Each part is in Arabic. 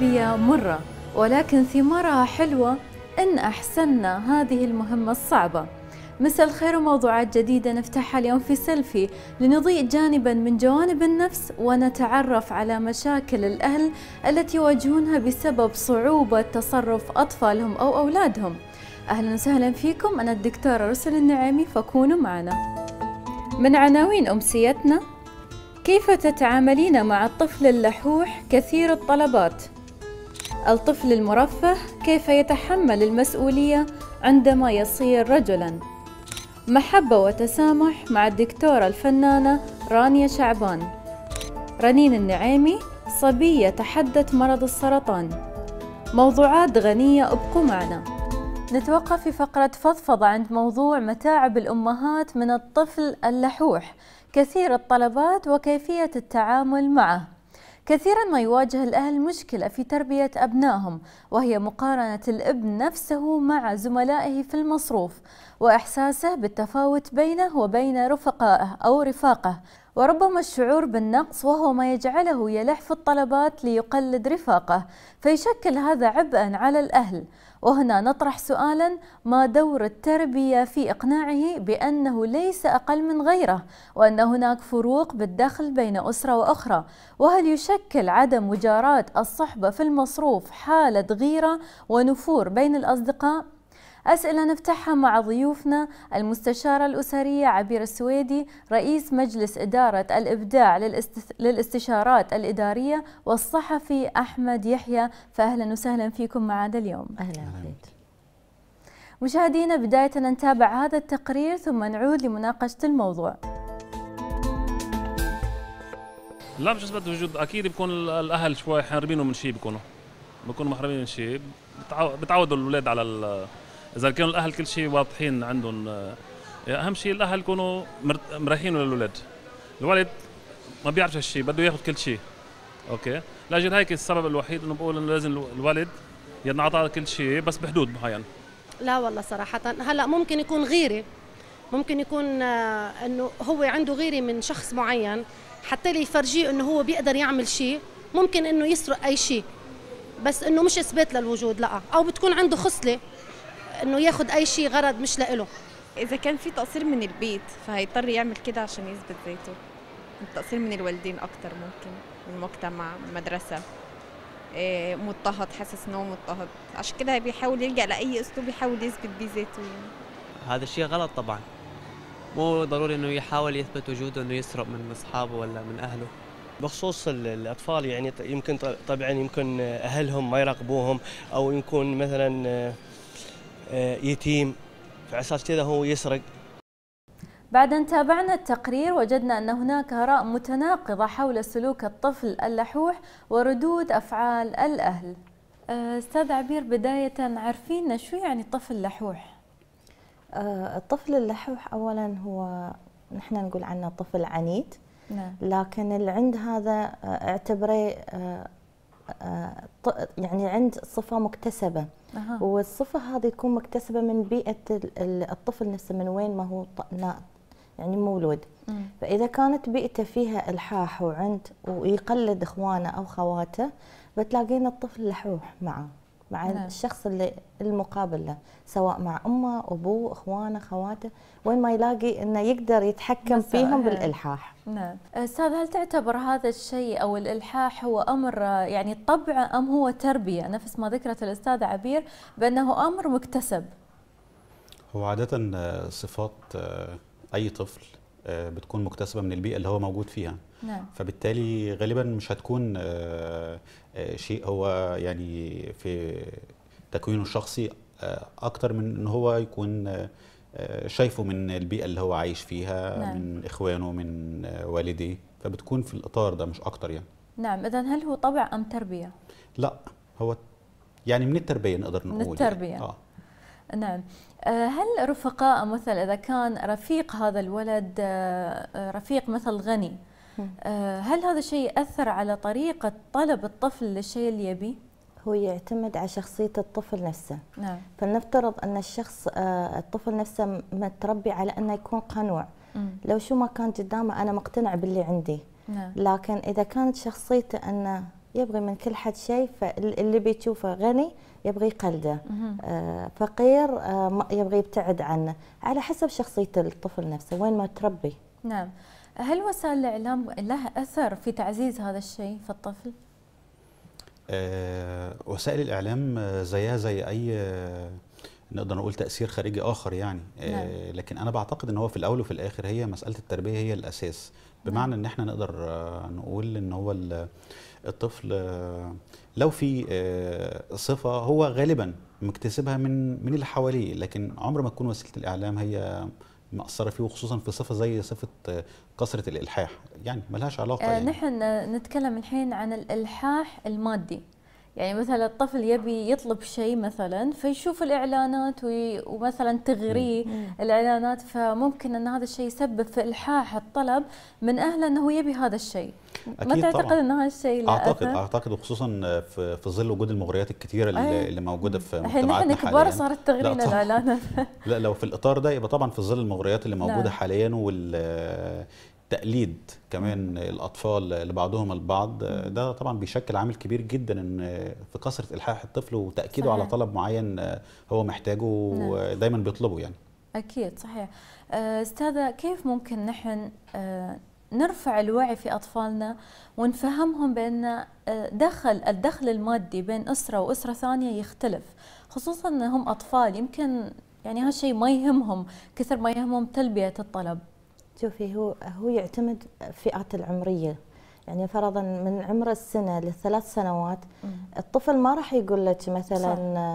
سلبية مرة ولكن ثمارها حلوة إن أحسننا هذه المهمة الصعبة مساء الخير وموضوعات جديدة نفتحها اليوم في سيلفي لنضيء جانبا من جوانب النفس ونتعرف على مشاكل الأهل التي يواجهونها بسبب صعوبة تصرف أطفالهم أو أولادهم أهلا وسهلا فيكم أنا الدكتورة رسل النعيمي فكونوا معنا من عناوين أمسيتنا كيف تتعاملين مع الطفل اللحوح كثير الطلبات؟ الطفل المرفه كيف يتحمل المسؤولية عندما يصير رجلاً محبة وتسامح مع الدكتورة الفنانة رانيا شعبان رنين النعيمي صبية تحدت مرض السرطان موضوعات غنية ابقوا معنا نتوقف في فقرة فضفضة عند موضوع متاعب الأمهات من الطفل اللحوح كثير الطلبات وكيفية التعامل معه كثيرا ما يواجه الأهل مشكلة في تربية أبنائهم وهي مقارنة الابن نفسه مع زملائه في المصروف وإحساسه بالتفاوت بينه وبين رفقائه أو رفاقه وربما الشعور بالنقص وهو ما يجعله يلح في الطلبات ليقلد رفاقه فيشكل هذا عبئا على الأهل وهنا نطرح سؤالا ما دور التربية في إقناعه بأنه ليس أقل من غيره وأن هناك فروق بالدخل بين أسرة وأخرى وهل يشكل عدم مجاراة الصحبة في المصروف حالة غيرة ونفور بين الأصدقاء؟ أسئلة نفتحها مع ضيوفنا المستشارة الأسرية عبير السويدي رئيس مجلس إدارة الإبداع للاستشارات الإدارية والصحفي أحمد يحيى فأهلا وسهلا فيكم معنا اليوم أهلا بك مشاهدينا بداية نتابع هذا التقرير ثم نعود لمناقشة الموضوع لا مش اثبت وجود اكيد بكون الاهل شوي حاربينهم من شيء بكونوا بكونوا محرمين من شيء بتعودوا الاولاد على اذا كانوا الاهل كل شيء واضحين عندهم آه، اهم شيء الاهل يكونوا مريحين للولاد الولد ما بيعرف هالشيء بده ياخذ كل شيء اوكي لاجل هيك السبب الوحيد انه بقول انه لازم الولد ينعطى كل شيء بس بحدود معين لا والله صراحة هلا ممكن يكون غيرة ممكن يكون آه، انه هو عنده غيرة من شخص معين حتى لي يفرجيه انه هو بيقدر يعمل شيء ممكن انه يسرق اي شيء بس انه مش اثبات للوجود لا او بتكون عنده خصله انه ياخذ اي شيء غرض مش لإله اذا كان في تقصير من البيت فهيضطر يعمل كده عشان يثبت ذاته التقصير من الوالدين اكتر ممكن من المجتمع مدرسه إيه مضطهد حاسس انه هو مضطهد عشان كده بيحاول يلجا لاي اسلوب يحاول يثبت بيه ذاته يعني. هذا الشيء غلط طبعا مو ضروري انه يحاول يثبت وجوده انه يسرق من اصحابه ولا من اهله بخصوص الاطفال يعني يمكن طبعا يمكن اهلهم ما يراقبوهم او يكون مثلا آه، آه، يتيم فعساس كذا هو يسرق بعد أن تابعنا التقرير وجدنا أن هناك آراء متناقضة حول سلوك الطفل اللحوح وردود أفعال الأهل آه، أستاذ عبير بداية عرفينا شو يعني طفل لحوح؟ آه، الطفل اللحوح أولا هو نحن نقول عنه طفل عنيد نعم. لكن العند هذا اعتبره آه، يعني عند صفه مكتسبه أه. والصفه هذه تكون مكتسبه من بيئه الطفل نفسه من وين ما هو يعني مولود فاذا كانت بيئته فيها الحاح وعند ويقلد اخوانه او خواته بتلاقين الطفل لحوح معه مع نعم. الشخص اللي المقابل له سواء مع امه ابوه اخوانه خواته وين ما يلاقي انه يقدر يتحكم فيهم بالالحاح نعم استاذ هل تعتبر هذا الشيء او الالحاح هو امر يعني طبع ام هو تربيه نفس ما ذكرت الاستاذه عبير بانه امر مكتسب هو عاده آه، صفات آه، اي طفل آه، بتكون مكتسبه من البيئه اللي هو موجود فيها نعم. فبالتالي غالبا مش هتكون آه، شيء هو يعني في تكوينه الشخصي آه، اكتر من ان هو يكون آه، شايفه من البيئه اللي هو عايش فيها نعم. من اخوانه من والديه فبتكون في الاطار ده مش اكتر يعني نعم اذا هل هو طبع ام تربيه لا هو يعني من التربيه نقدر نقول من يعني. التربيه يعني. آه. نعم هل رفقاء مثلا اذا كان رفيق هذا الولد رفيق مثل غني آه، هل هذا الشيء أثر على طريقة طلب الطفل للشيء اللي يبيه؟ هو يعتمد على شخصية الطفل نفسه نعم. فلنفترض أن الشخص آه، الطفل نفسه متربي على أنه يكون قنوع م. لو شو ما كان قدامه أنا مقتنع باللي عندي نعم. لكن إذا كانت شخصيته أنه يبغي من كل حد شيء فاللي بيشوفه غني يبغي يقلده آه فقير آه يبغي يبتعد عنه على حسب شخصية الطفل نفسه وين ما تربي نعم هل وسائل الاعلام لها اثر في تعزيز هذا الشيء في الطفل؟ أه وسائل الاعلام زيها زي اي آه، نقدر نقول تاثير خارجي اخر يعني آه، نعم. أه لكن انا بعتقد ان هو في الاول وفي الاخر هي مساله التربيه هي الاساس بمعنى نعم. ان احنا نقدر آه، نقول ان هو الطفل لو في صفه هو غالبا مكتسبها من من اللي حواليه لكن عمر ما تكون وسيله الاعلام هي مأثرة فيه وخصوصا في صفة زي صفة آه، كثرة الإلحاح يعني ملهاش علاقة آه يعني. نحن نتكلم الحين عن الإلحاح المادي يعني مثلا الطفل يبي يطلب شيء مثلا فيشوف الاعلانات وي... ومثلا تغريه الاعلانات فممكن ان هذا الشيء يسبب في الحاح الطلب من اهله انه يبي هذا الشيء ما تعتقد ان هذا الشيء لا اعتقد أثر؟ اعتقد وخصوصا في, في ظل وجود المغريات الكثيره اللي, أيوة. اللي موجوده في مجتمعاتنا احنا كبار صارت التغريده الاعلانات لا لو في الاطار ده يبقى طبعا في ظل المغريات اللي موجوده نعم. حاليا وال تقليد كمان الاطفال لبعضهم البعض ده طبعا بيشكل عامل كبير جدا ان في كثره الحاح الطفل وتاكيده صحيح. على طلب معين هو محتاجه نعم. ودايما بيطلبه يعني اكيد صحيح استاذه كيف ممكن نحن آه، نرفع الوعي في اطفالنا ونفهمهم بان آه، دخل الدخل المادي بين اسره واسره ثانيه يختلف خصوصا انهم اطفال يمكن يعني هالشيء ما يهمهم كثر ما يهمهم تلبيه الطلب شوفي هو هو يعتمد فئات العمريه يعني فرضا من عمر السنه للثلاث سنوات الطفل ما راح يقول لك مثلا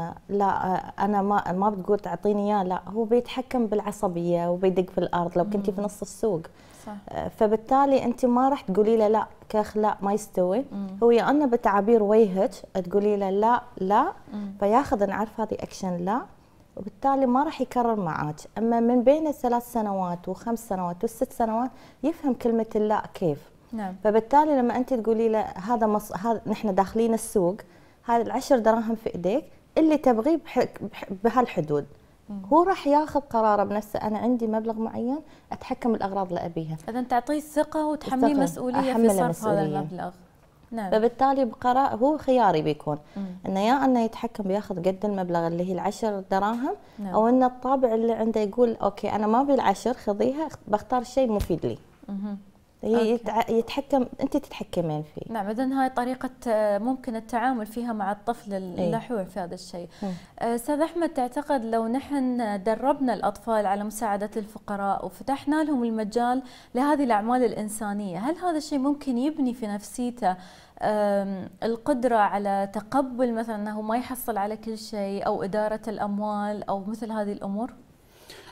صح. لا انا ما ما بتقول تعطيني اياه لا هو بيتحكم بالعصبيه وبيدق في الارض لو كنتي في نص السوق صح. آه، فبالتالي انت ما راح تقولي له لا كخ لا ما يستوي مم. هو يا اما بتعابير وجهك تقولي له لا لا فياخذ نعرف هذه اكشن لا وبالتالي ما راح يكرر معك اما من بين الثلاث سنوات وخمس سنوات والست سنوات يفهم كلمه لا كيف نعم. فبالتالي لما انت تقولي له هذا مص... هذا نحن داخلين السوق هذا العشر دراهم في ايديك اللي تبغيه بح... بح... بهالحدود هو راح ياخذ قراره بنفسه انا عندي مبلغ معين اتحكم الاغراض اللي ابيها اذا تعطيه الثقه وتحمليه مسؤوليه في صرف هذا المبلغ نعم. فبالتالي بقرار هو خياري بيكون مم. انه يا انه يتحكم بياخذ قد المبلغ اللي هي العشر دراهم نعم. او ان الطابع اللي عنده يقول اوكي انا ما ابي العشر خذيها بختار شيء مفيد لي مم. هي يتحكم انت تتحكمين فيه نعم اذا هاي طريقه آه، ممكن التعامل فيها مع الطفل إيه. اللاحق في هذا الشيء آه، استاذ احمد تعتقد لو نحن دربنا الاطفال على مساعده الفقراء وفتحنا لهم المجال لهذه الاعمال الانسانيه هل هذا الشيء ممكن يبني في نفسيته القدرة على تقبل مثلا أنه ما يحصل على كل شيء أو إدارة الأموال أو مثل هذه الأمور؟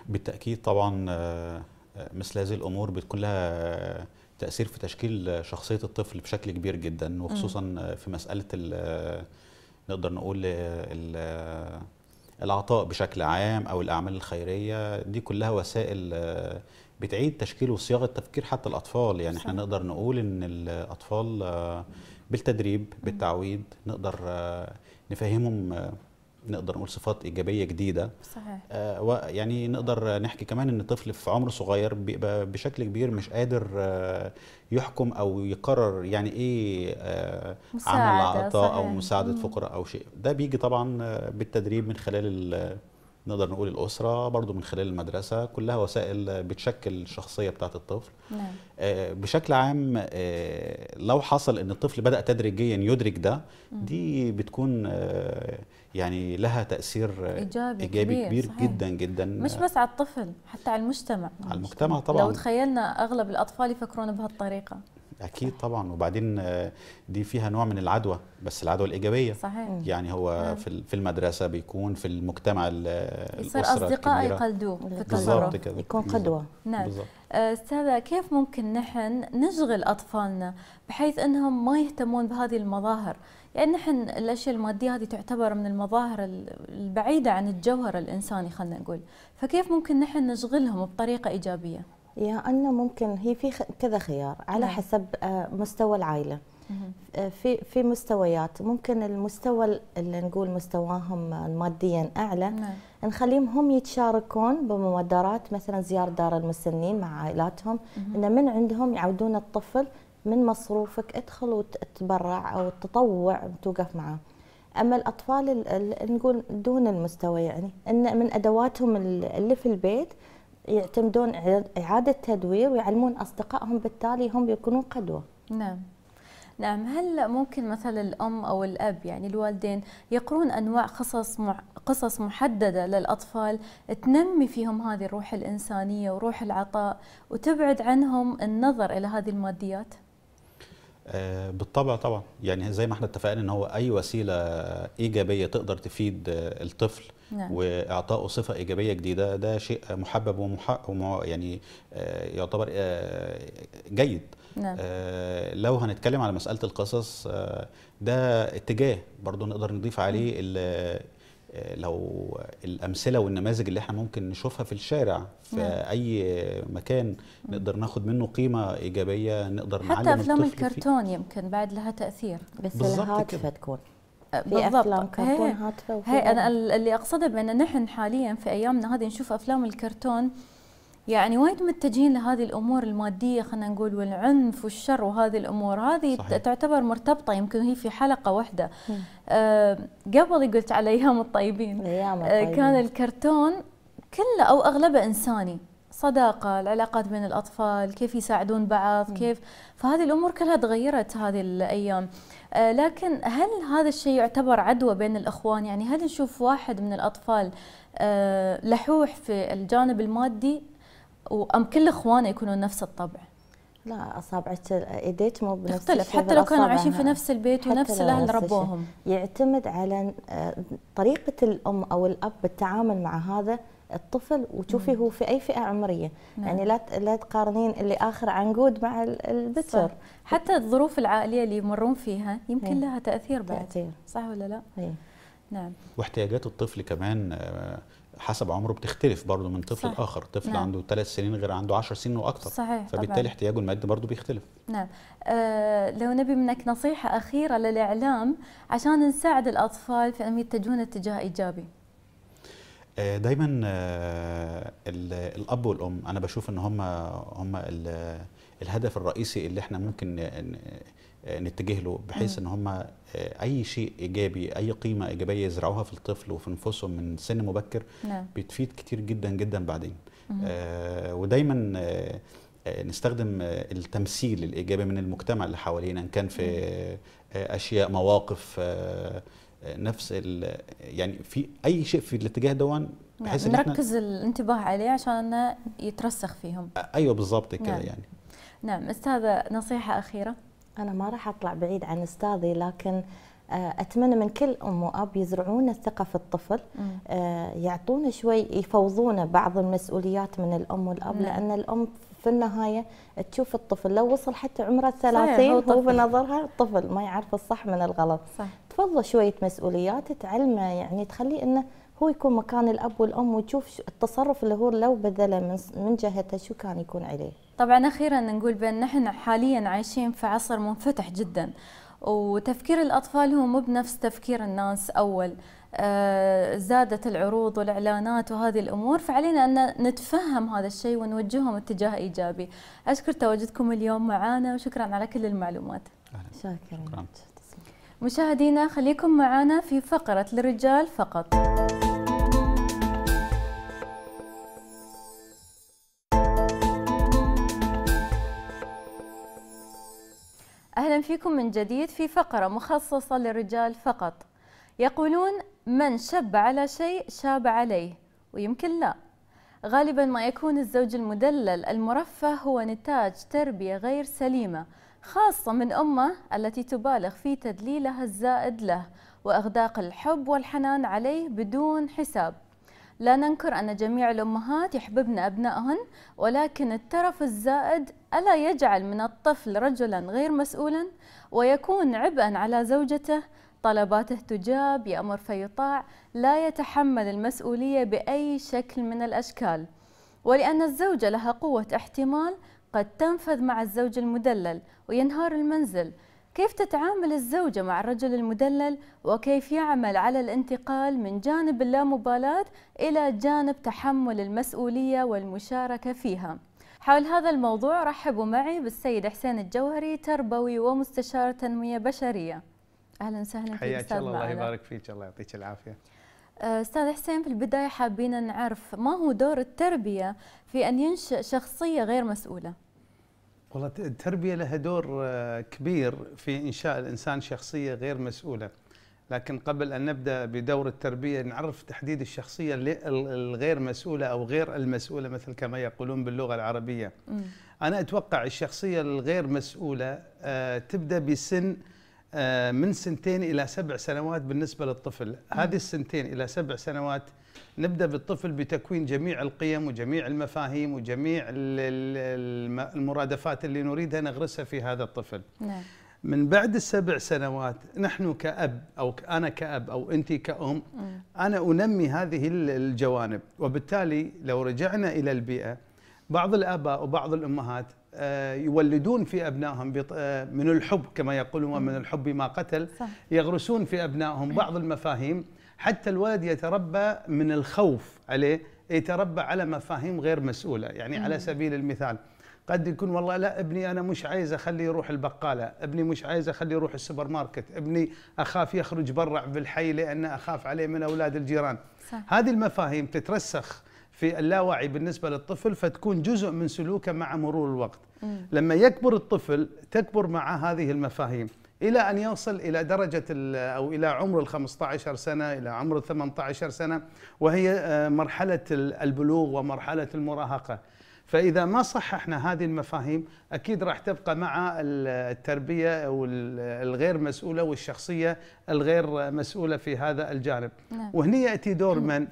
بالتأكيد طبعا آه، آه، مثل هذه الأمور بتكون لها تأثير في تشكيل شخصية الطفل بشكل كبير جدا وخصوصا آه، في مسألة نقدر نقول العطاء بشكل عام أو الأعمال الخيرية دي كلها وسائل بتعيد تشكيل وصياغه تفكير حتى الاطفال يعني احنا نقدر نقول ان الاطفال بالتدريب بالتعويض نقدر آه، نفهمهم آه، نقدر نقول صفات ايجابيه جديده صحيح آه ويعني نقدر نحكي كمان ان طفل في عمر صغير بيبقى بشكل كبير مش قادر آه يحكم او يقرر يعني ايه آه عمل عطاء او مساعده فقراء او شيء ده بيجي طبعا آه، بالتدريب من خلال نقدر نقول الاسره برضو من خلال المدرسه كلها وسائل بتشكل الشخصيه بتاعه الطفل نعم. آه، بشكل عام آه، لو حصل ان الطفل بدا تدريجيا يدرك ده دي بتكون آه، يعني لها تاثير ايجابي, إيجابي كبير, كبير صحيح. جدا جدا مش بس على الطفل حتى على المجتمع على المجتمع طبعا لو تخيلنا اغلب الاطفال يفكرون بهالطريقه اكيد طبعا وبعدين آه، دي فيها نوع من العدوى بس العدوى الايجابيه صحيح يعني هو في في المدرسه بيكون في المجتمع آه، يصير اصدقاء يقلدوه في التصرف كده يكون قدوه نعم آه، استاذه كيف ممكن نحن نشغل اطفالنا بحيث انهم ما يهتمون بهذه المظاهر يعني نحن الاشياء الماديه هذه تعتبر من المظاهر البعيده عن الجوهر الانساني خلينا نقول فكيف ممكن نحن نشغلهم بطريقه ايجابيه يا أنه ممكن هي في كذا خيار على نعم. حسب آه، مستوى العائلة آه، في في مستويات ممكن المستوى اللي نقول مستواهم آه، ماديا اعلى نعم. نخليهم هم يتشاركون بمبادرات مثلا زياره دار المسنين مع عائلاتهم ان من عندهم يعودون الطفل من مصروفك ادخل وتتبرع او تطوع توقف معاه اما الاطفال نقول دون المستوى يعني ان من ادواتهم اللي في البيت يعتمدون إعادة تدوير ويعلمون أصدقائهم بالتالي هم بيكونون قدوة نعم نعم هل ممكن مثلا الأم أو الأب يعني الوالدين يقرون أنواع قصص قصص محددة للأطفال تنمي فيهم هذه الروح الإنسانية وروح العطاء وتبعد عنهم النظر إلى هذه الماديات؟ آه، بالطبع طبعا يعني زي ما احنا اتفقنا ان هو اي وسيله ايجابيه تقدر تفيد آه، الطفل نعم. واعطائه صفه ايجابيه جديده ده شيء محبب ومحق يعني آه، يعتبر جيد نعم. لو هنتكلم على مساله القصص ده اتجاه برضو نقدر نضيف عليه لو الامثله والنماذج اللي احنا ممكن نشوفها في الشارع في نعم. اي مكان نقدر ناخد منه قيمه ايجابيه نقدر نعلم حتى افلام الكرتون فيه. يمكن بعد لها تاثير بس الهاتف تكون أه، بالضبط افلام كرتون هاتفه هي انا اللي اقصده بان نحن حاليا في ايامنا هذه نشوف افلام الكرتون يعني وايد متجهين لهذه الامور الماديه خلينا نقول والعنف والشر وهذه الامور هذه صحيح. تعتبر مرتبطه يمكن هي في حلقه واحده آه قبل قلت على ايام الطيبين الأيام آه، الطيبين آه كان الكرتون كله او اغلبه انساني صداقه العلاقات بين الاطفال كيف يساعدون بعض كيف فهذه الامور كلها تغيرت هذه الايام آه لكن هل هذا الشيء يعتبر عدوى بين الاخوان يعني هل نشوف واحد من الاطفال آه لحوح في الجانب المادي وام كل اخوانه يكونون نفس الطبع لا اصابعك ايديك مو بنفس تختلف حتى لو كانوا عايشين في نفس البيت ونفس الاهل ربوهم يعتمد على آه، طريقه الام او الاب بالتعامل مع هذا الطفل وتشوفي هو في اي فئه عمريه نعم. يعني لا لا تقارنين اللي اخر عنقود مع البتر صح. حتى الظروف العائليه اللي يمرون فيها يمكن هي. إيه. لها تاثير بعد تأثير. صح ولا لا هي. إيه. نعم واحتياجات الطفل كمان آه، حسب عمره بتختلف برضه من طفل صحيح. لاخر طفل نعم. عنده 3 سنين غير عنده 10 سنين واكثر صحيح فبالتالي طبعا. احتياجه المادي برضه بيختلف نعم أه لو نبي منك نصيحه اخيره للاعلام عشان نساعد الاطفال في انهم يتجهون اتجاه ايجابي أه دايما أه الاب والام انا بشوف ان هم هم الهدف الرئيسي اللي احنا ممكن آه، نتجه له بحيث ان هم آه، اي شيء ايجابي اي قيمه ايجابيه يزرعوها في الطفل وفي انفسهم من سن مبكر نعم. بتفيد كتير جدا جدا بعدين آه ودايما آه, آه، نستخدم التمثيل الايجابي من المجتمع اللي حوالينا ان كان في آه اشياء مواقف آه نفس يعني في اي شيء في الاتجاه ده نعم، بحيث نعم. نركز الانتباه عليه عشان يترسخ فيهم ايوه بالظبط كده نعم. يعني نعم استاذه نصيحه اخيره انا ما راح اطلع بعيد عن استاذي لكن آه، اتمنى من كل ام واب يزرعون الثقه في الطفل آه، يعطونه شوي يفوضونه بعض المسؤوليات من الام والاب نعم. لان الام في النهايه تشوف الطفل لو وصل حتى عمره 30 هو, هو بنظرها طفل ما يعرف الصح من الغلط صح. تفضل شويه مسؤوليات تعلمه يعني تخليه انه هو يكون مكان الاب والام وتشوف التصرف اللي هو لو بذله من جهته شو كان يكون عليه طبعا أخيرا نقول بأن نحن حاليا عايشين في عصر منفتح جدا وتفكير الأطفال هو مو بنفس تفكير الناس أول آه، زادت العروض والإعلانات وهذه الأمور فعلينا أن نتفهم هذا الشيء ونوجههم اتجاه إيجابي أشكر تواجدكم اليوم معنا وشكرا على كل المعلومات شكرا. مشاهدينا خليكم معنا في فقرة للرجال فقط أهلا فيكم من جديد في فقرة مخصصة للرجال فقط يقولون من شب على شيء شاب عليه ويمكن لا غالبا ما يكون الزوج المدلل المرفه هو نتاج تربية غير سليمة خاصة من أمه التي تبالغ في تدليلها الزائد له وإغداق الحب والحنان عليه بدون حساب لا ننكر أن جميع الأمهات يحببن أبنائهن ولكن الترف الزائد ألا يجعل من الطفل رجلا غير مسؤولا ويكون عبئا على زوجته طلباته تجاب يأمر فيطاع لا يتحمل المسؤولية بأي شكل من الأشكال ولأن الزوجة لها قوة احتمال قد تنفذ مع الزوج المدلل وينهار المنزل كيف تتعامل الزوجة مع الرجل المدلل وكيف يعمل على الانتقال من جانب اللامبالاة إلى جانب تحمل المسؤولية والمشاركة فيها حول هذا الموضوع رحبوا معي بالسيد حسين الجوهري تربوي ومستشار تنمية بشرية أهلا وسهلا فيك حياك الله الله يبارك فيك الله يعطيك العافية أه، استاذ حسين في البدايه حابين نعرف ما هو دور التربيه في ان ينشئ شخصيه غير مسؤوله والله التربيه لها دور آه، كبير في انشاء الانسان شخصيه غير مسؤوله لكن قبل ان نبدا بدور التربيه نعرف تحديد الشخصيه الغير مسؤوله او غير المسؤوله مثل كما يقولون باللغه العربيه م. انا اتوقع الشخصيه الغير مسؤوله آه، تبدا بسن آه، من سنتين الى سبع سنوات بالنسبه للطفل م. هذه السنتين الى سبع سنوات نبدا بالطفل بتكوين جميع القيم وجميع المفاهيم وجميع المرادفات اللي نريدها نغرسها في هذا الطفل نعم. من بعد السبع سنوات نحن كأب أو أنا كأب أو أنت كأم أنا أنمي هذه الجوانب وبالتالي لو رجعنا إلى البيئة بعض الآباء وبعض الأمهات آه، يولدون في أبنائهم آه، من الحب كما يقولون من الحب ما قتل يغرسون في أبنائهم بعض المفاهيم حتى الولد يتربى من الخوف عليه يتربى على مفاهيم غير مسؤوله يعني على سبيل المثال قد يكون والله لا ابني انا مش عايز اخليه يروح البقاله، ابني مش عايز اخليه يروح السوبر ماركت، ابني اخاف يخرج برا بالحي لان اخاف عليه من اولاد الجيران. صح. هذه المفاهيم تترسخ في اللاوعي بالنسبه للطفل فتكون جزء من سلوكه مع مرور الوقت. مم. لما يكبر الطفل تكبر مع هذه المفاهيم. إلى أن يصل إلى درجة أو إلى عمر ال 15 سنة إلى عمر ال 18 سنة وهي آه، مرحلة البلوغ ومرحلة المراهقة فإذا ما صححنا هذه المفاهيم أكيد راح تبقى مع التربية أو الغير مسؤولة والشخصية الغير مسؤولة في هذا الجانب نعم. وهنا يأتي دور أمم. من؟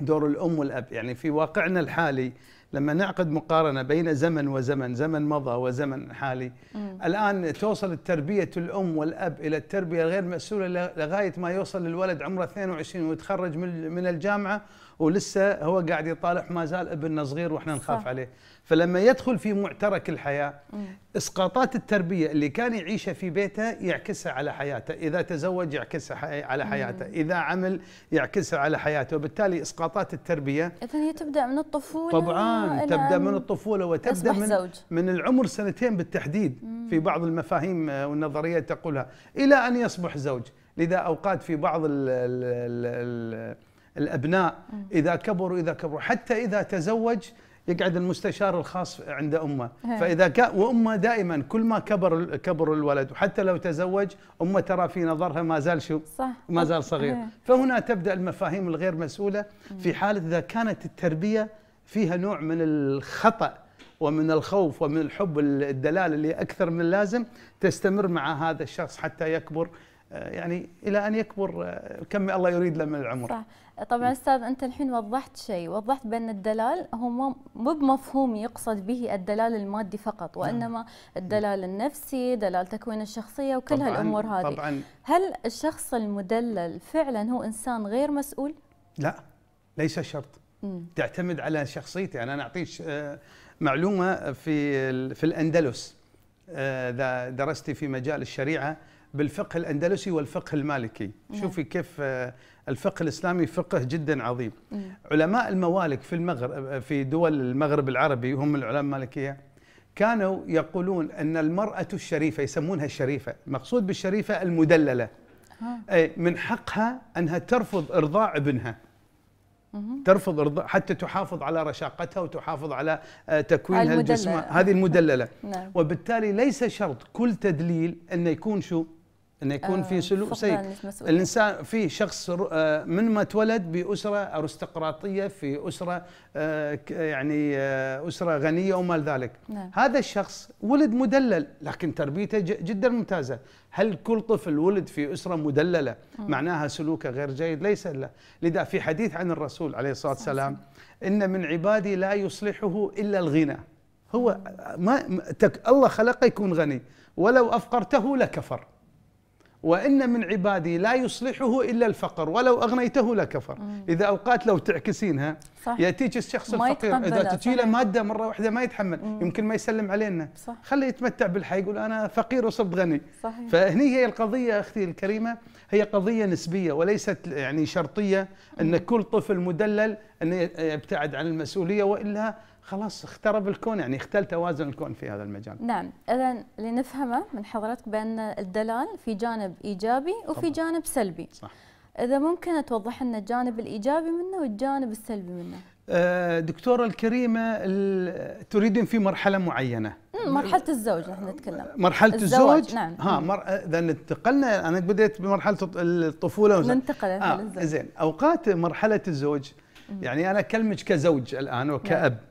دور الأم والأب يعني في واقعنا الحالي لما نعقد مقارنه بين زمن وزمن زمن مضى وزمن حالي مم. الان توصل التربيه الام والاب الى التربيه الغير مسؤوله لغايه ما يوصل الولد عمره 22 ويتخرج من الجامعه ولسه هو قاعد يطالع ما زال ابننا صغير واحنا نخاف صح. عليه فلما يدخل في معترك الحياه مم. اسقاطات التربيه اللي كان يعيشها في بيته يعكسها على حياته اذا تزوج يعكسها على حياته مم. اذا عمل يعكسها على حياته وبالتالي اسقاطات التربيه اذا هي تبدا من الطفوله طبعا تبدا من الطفوله وتبدا من زوج. من العمر سنتين بالتحديد مم. في بعض المفاهيم آه، والنظريات تقولها الى ان يصبح زوج لذا اوقات في بعض ال ال ال الابناء اذا كبروا اذا كبروا حتى اذا تزوج يقعد المستشار الخاص عند امه فاذا ك... وامه دائما كل ما كبر كبر الولد وحتى لو تزوج امه ترى في نظرها ما زال شو صح. ما زال صغير هي. فهنا تبدا المفاهيم الغير مسؤوله في حاله اذا كانت التربيه فيها نوع من الخطأ ومن الخوف ومن الحب الدلال اللي أكثر من اللازم تستمر مع هذا الشخص حتى يكبر آه، يعني الى ان يكبر آه، كم الله يريد له من العمر. صح، طبعا استاذ انت الحين وضحت شيء، وضحت بان الدلال هو مو بمفهوم يقصد به الدلال المادي فقط، نعم. وانما الدلال النفسي، دلال تكوين الشخصيه وكل طبعاً هالامور هذه. طبعا هل الشخص المدلل فعلا هو انسان غير مسؤول؟ لا ليس شرط. مم. تعتمد على شخصيته، يعني انا اعطيك آه، معلومه في في الاندلس اذا درستي في مجال الشريعه بالفقه الاندلسي والفقه المالكي شوفي نعم. كيف آه، الفقه الاسلامي فقه جدا عظيم نعم. علماء الموالك في المغرب آه، في دول المغرب العربي هم العلماء المالكيه كانوا يقولون ان المراه الشريفه يسمونها الشريفه مقصود بالشريفه المدلله أي من حقها انها ترفض ارضاع ابنها ترفض ارضاء حتى تحافظ على رشاقتها وتحافظ على آه، تكوينها الجسم هذه المدلله نعم. وبالتالي ليس شرط كل تدليل انه يكون شو انه يكون في سلوك آه، سيء الانسان في شخص آه، من ما تولد باسره ارستقراطيه في اسره آه، يعني اسره غنيه وما ذلك نعم. هذا الشخص ولد مدلل لكن تربيته جدا ممتازه هل كل طفل ولد في اسره مدلله م. معناها سلوكه غير جيد ليس لا لذا في حديث عن الرسول عليه الصلاه والسلام ان من عبادي لا يصلحه الا الغنى هو ما تك الله خلقه يكون غني ولو افقرته لكفر وإن من عبادي لا يصلحه إلا الفقر ولو أغنيته لكفر مم. إذا أوقات لو تعكسينها صح. يأتيك الشخص الفقير إذا تجيله مادة مرة واحدة ما يتحمل مم. يمكن ما يسلم علينا صح. خليه يتمتع بالحياة يقول أنا فقير وصرت غني صحيح. فهني هي القضية أختي الكريمة هي قضية نسبية وليست يعني شرطية أن كل طفل مدلل أن يبتعد عن المسؤولية وإلا خلاص اخترب الكون يعني اختل توازن الكون في هذا المجال نعم اذا اللي نفهمه من حضرتك بان الدلال في جانب ايجابي وفي طبعا. جانب سلبي صح اذا ممكن توضح لنا الجانب الايجابي منه والجانب السلبي منه آه، دكتورة الكريمة تريدين في مرحلة معينة مرحلة الزوج احنا نتكلم مرحلة الزوج, الزوج نعم ها مر... إذا انتقلنا أنا بديت بمرحلة الطفولة وزن. ننتقل آه للزوج زين أوقات مرحلة الزوج يعني أنا أكلمك كزوج الآن وكأب نعم.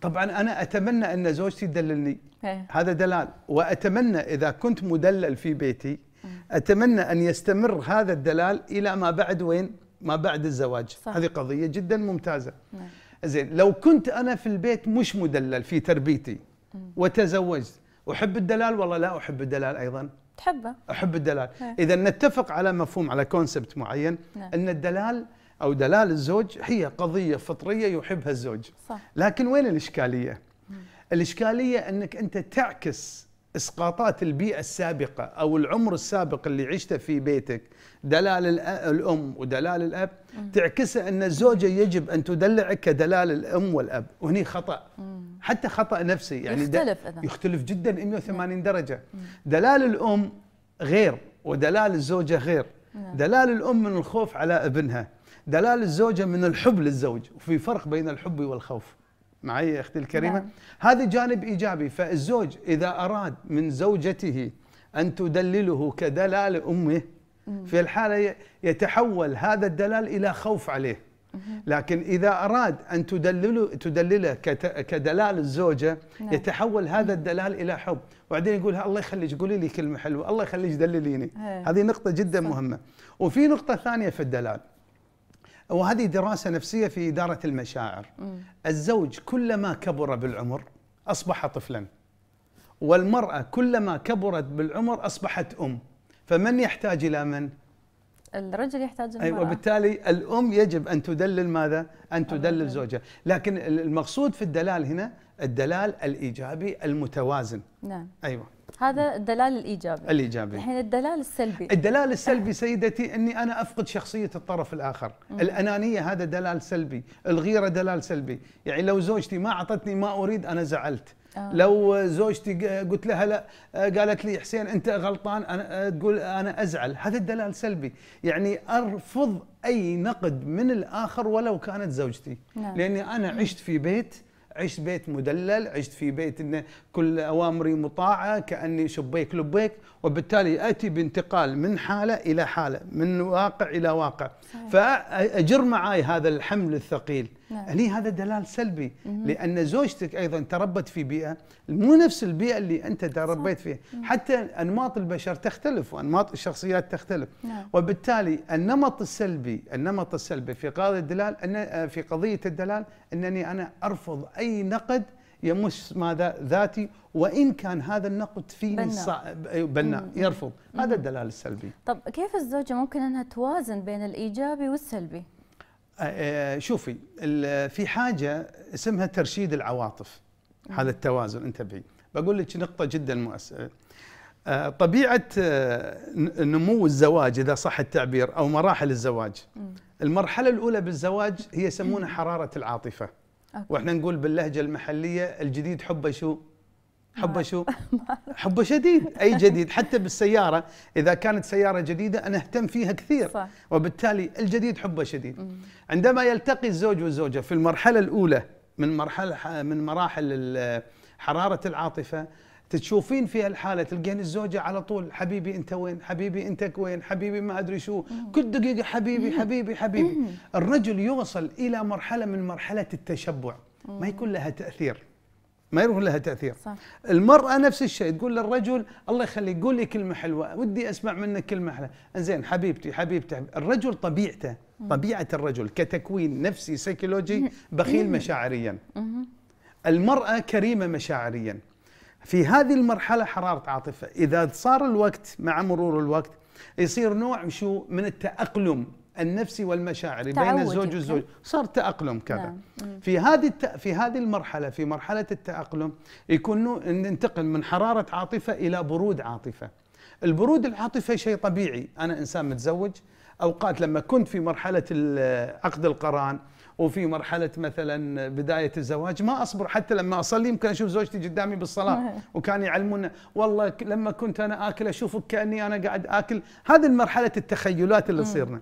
طبعا انا اتمنى ان زوجتي تدللني إيه. هذا دلال واتمنى اذا كنت مدلل في بيتي اتمنى ان يستمر هذا الدلال الى ما بعد وين ما بعد الزواج صح. هذه قضيه جدا ممتازه نعم. زين لو كنت انا في البيت مش مدلل في تربيتي وتزوجت احب الدلال والله لا احب الدلال ايضا تحبه احب الدلال إيه. اذا نتفق على مفهوم على كونسبت معين نعم. ان الدلال او دلال الزوج هي قضيه فطريه يحبها الزوج صح. لكن وين الاشكاليه مم. الاشكاليه انك انت تعكس اسقاطات البيئه السابقه او العمر السابق اللي عشته في بيتك دلال الام ودلال الاب مم. تعكسه ان الزوجه يجب ان تدلعك كدلال الام والاب وهني خطا مم. حتى خطا نفسي يعني يختلف إذا. يختلف جدا 180 درجه دلال الام غير ودلال الزوجه غير نعم. دلال الأم من الخوف على ابنها دلال الزوجة من الحب للزوج وفي فرق بين الحب والخوف معي يا أختي الكريمة نعم. هذا جانب إيجابي فالزوج إذا أراد من زوجته أن تدلله كدلال أمه في الحالة يتحول هذا الدلال إلى خوف عليه لكن إذا أراد أن تدلله, تدلله كدلال الزوجة نعم. يتحول هذا الدلال إلى حب وبعدين يقول الله يخليك قولي لي كلمة حلوة الله يخليك دلليني إيه. هذه نقطة جدا صح. مهمة وفي نقطة ثانية في الدلال وهذه دراسة نفسية في إدارة المشاعر الزوج كلما كبر بالعمر أصبح طفلا والمرأة كلما كبرت بالعمر أصبحت أم فمن يحتاج إلى من؟ الرجل يحتاج المرأة أيوة وبالتالي الأم يجب أن تدلل ماذا؟ أن تدلل زوجها لكن المقصود في الدلال هنا الدلال الإيجابي المتوازن نعم أيوة هذا الدلال الإيجابي الإيجابي الحين الدلال السلبي الدلال السلبي سيدتي أني أنا أفقد شخصية الطرف الآخر مم. الأنانية هذا دلال سلبي الغيرة دلال سلبي يعني لو زوجتي ما أعطتني ما أريد أنا زعلت آه. لو زوجتي قلت لها لا آه، قالت لي حسين انت غلطان انا آه، تقول انا ازعل هذا الدلال سلبي يعني ارفض اي نقد من الاخر ولو كانت زوجتي نعم. لاني انا نعم. عشت في بيت عشت بيت مدلل عشت في بيت إن كل أوامري مطاعة كأني شبيك لبيك وبالتالي أتي بانتقال من حالة إلى حالة من واقع إلى واقع صحيح. فأجر معاي هذا الحمل الثقيل نعم. هني هذا دلال سلبي مم. لان زوجتك ايضا تربت في بيئه مو نفس البيئه اللي انت تربيت فيها حتى انماط البشر تختلف وانماط الشخصيات تختلف نعم. وبالتالي النمط السلبي النمط السلبي في قضيه الدلال أن في قضيه الدلال انني انا ارفض اي نقد يمس ماذا ذاتي وان كان هذا النقد فيني بناء, بنا يرفض هذا الدلال السلبي طب كيف الزوجه ممكن انها توازن بين الايجابي والسلبي آه، آه، شوفي في حاجه اسمها ترشيد العواطف هذا التوازن انتبهي بقول لك نقطه جدا مؤثره آه، طبيعه نمو الزواج اذا صح التعبير او مراحل الزواج المرحله الاولى بالزواج هي يسمونها حراره العاطفه واحنا نقول باللهجه المحليه الجديد حبه شو حبه شو؟ حبه شديد اي جديد حتى بالسياره اذا كانت سياره جديده انا اهتم فيها كثير صح. وبالتالي الجديد حبه شديد عندما يلتقي الزوج والزوجه في المرحله الاولى من مرحله من مراحل حراره العاطفه تشوفين في الحاله تلقين الزوجه على طول حبيبي انت وين حبيبي انت وين حبيبي ما ادري شو كل دقيقه حبيبي حبيبي حبيبي الرجل يوصل الى مرحله من مرحله التشبع ما يكون لها تاثير ما يكون لها تاثير صح. المراه نفس الشيء تقول للرجل الله يخليك قول لي كلمه حلوه ودي اسمع منك كلمه حلوه زين حبيبتي حبيبتي الرجل طبيعته طبيعه الرجل كتكوين نفسي سيكولوجي بخيل مشاعريا المراه كريمه مشاعريا في هذه المرحله حراره عاطفه اذا صار الوقت مع مرور الوقت يصير نوع شو من التاقلم النفسي والمشاعري بين الزوج والزوج إيه. صار تأقلم كذا نعم. في هذه الت... في هذه المرحلة في مرحلة التأقلم يكون ننتقل من حرارة عاطفة إلى برود عاطفة البرود العاطفي شيء طبيعي أنا إنسان متزوج أوقات لما كنت في مرحلة عقد القران وفي مرحلة مثلا بداية الزواج ما أصبر حتى لما أصلي يمكن أشوف زوجتي قدامي بالصلاة وكان يعلمونا والله لما كنت أنا آكل أشوفك كأني أنا قاعد آكل هذه مرحلة التخيلات اللي تصيرنا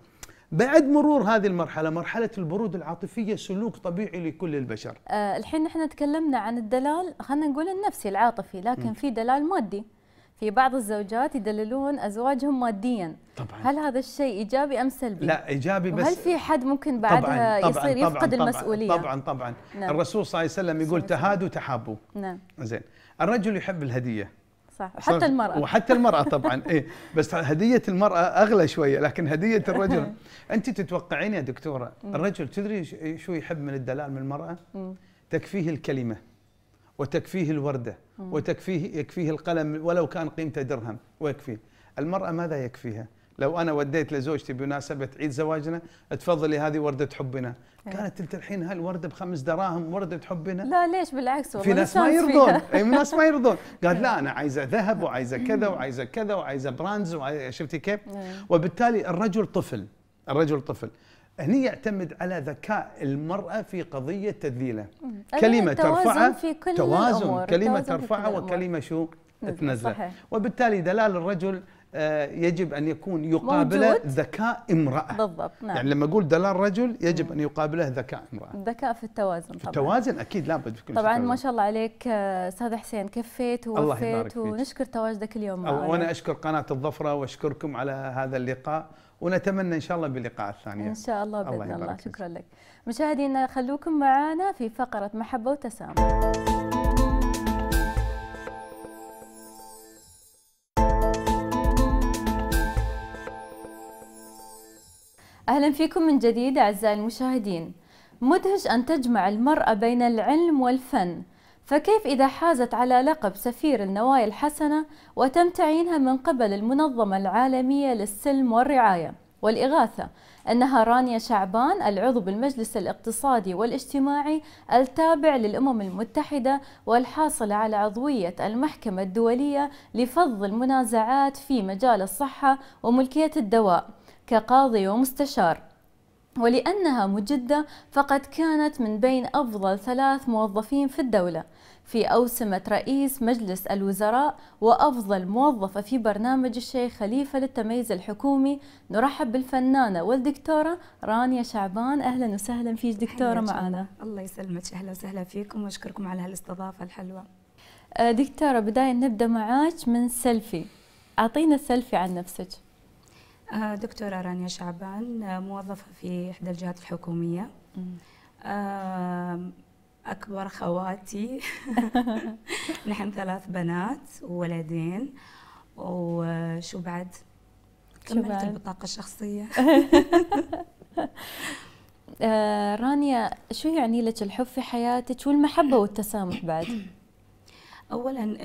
بعد مرور هذه المرحله مرحله البرود العاطفيه سلوك طبيعي لكل البشر آه الحين احنا تكلمنا عن الدلال خلينا نقول النفسي العاطفي لكن م. في دلال مادي في بعض الزوجات يدللون ازواجهم ماديا طبعا هل هذا الشيء ايجابي ام سلبي لا ايجابي بس هل في حد ممكن بعدها طبعًا يصير طبعًا يفقد طبعًا المسؤوليه طبعا طبعا نعم. الرسول صلى الله عليه وسلم يقول تهادوا تحابوا نعم زين الرجل يحب الهديه صح وحتى المرأة وحتى المرأة طبعا اي بس هدية المرأة أغلى شوية لكن هدية الرجل أنت تتوقعين يا دكتورة الرجل تدري شو يحب من الدلال من المرأة؟ تكفيه الكلمة وتكفيه الوردة وتكفيه يكفيه القلم ولو كان قيمته درهم ويكفيه المرأة ماذا يكفيها؟ لو انا وديت لزوجتي بمناسبه عيد زواجنا تفضلي هذه ورده حبنا إيه. كانت تلت الحين هالورده بخمس دراهم ورده حبنا لا ليش بالعكس والله في إيه، ناس ما يرضون اي ناس ما يرضون قال لا إيه. انا عايزه ذهب وعايزه كذا وعايزه كذا وعايزه براندز شفتي كيف وبالتالي الرجل طفل الرجل طفل هني يعتمد على ذكاء المرأة في قضية تذليله كلمة ترفعها في كل توازن الأمور. كلمة ترفعها وكلمة شو تنزلها وبالتالي دلال الرجل آه، يجب ان يكون يقابله ذكاء امراه بالضبط نعم يعني لما اقول دلال رجل يجب ان نعم. يقابله ذكاء امراه ذكاء في التوازن طبعا في التوازن اكيد لابد في كل طبعا ما شاء الله عليك آه، استاذ حسين كفيت ووفيت ونشكر تواجدك اليوم معنا وانا اشكر قناه الظفره واشكركم على هذا اللقاء ونتمنى ان شاء الله باللقاء الثاني ان شاء الله باذن الله, الله. شكرا لك مشاهدينا خلوكم معنا في فقره محبه وتسامح أهلا فيكم من جديد أعزائي المشاهدين مدهش أن تجمع المرأة بين العلم والفن فكيف إذا حازت على لقب سفير النوايا الحسنة وتم تعيينها من قبل المنظمة العالمية للسلم والرعاية والإغاثة أنها رانيا شعبان العضو بالمجلس الاقتصادي والاجتماعي التابع للأمم المتحدة والحاصلة على عضوية المحكمة الدولية لفض المنازعات في مجال الصحة وملكية الدواء كقاضي ومستشار ولأنها مجدة فقد كانت من بين أفضل ثلاث موظفين في الدولة في أوسمة رئيس مجلس الوزراء وأفضل موظفة في برنامج الشيخ خليفة للتميز الحكومي نرحب بالفنانة والدكتورة رانيا شعبان أهلا وسهلا فيك دكتورة معنا الله يسلمك أهلا وسهلا فيكم وأشكركم على هالاستضافة الحلوة أه، دكتورة بداية نبدأ معاك من سيلفي أعطينا سيلفي عن نفسك آه، دكتورة رانيا شعبان آه، موظفة في إحدى الجهات الحكومية آه، أكبر خواتي نحن ثلاث بنات وولدين وشو بعد؟ كملت البطاقة الشخصية رانيا شو يعني لك الحب في حياتك والمحبة والتسامح بعد؟ اولا